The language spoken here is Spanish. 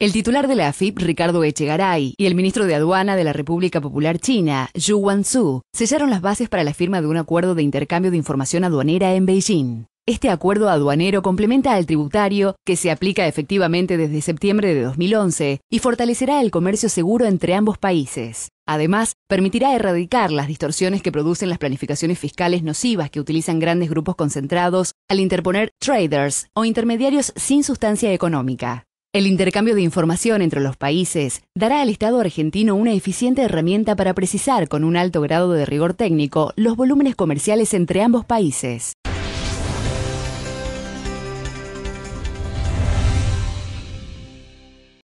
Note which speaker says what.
Speaker 1: El titular de la AFIP, Ricardo Echegaray, y el ministro de Aduana de la República Popular China, Zhu Wanzhou, sellaron las bases para la firma de un acuerdo de intercambio de información aduanera en Beijing. Este acuerdo aduanero complementa al tributario, que se aplica efectivamente desde septiembre de 2011, y fortalecerá el comercio seguro entre ambos países. Además, permitirá erradicar las distorsiones que producen las planificaciones fiscales nocivas que utilizan grandes grupos concentrados al interponer traders o intermediarios sin sustancia económica. El intercambio de información entre los países dará al Estado argentino una eficiente herramienta para precisar con un alto grado de rigor técnico los volúmenes comerciales entre ambos países.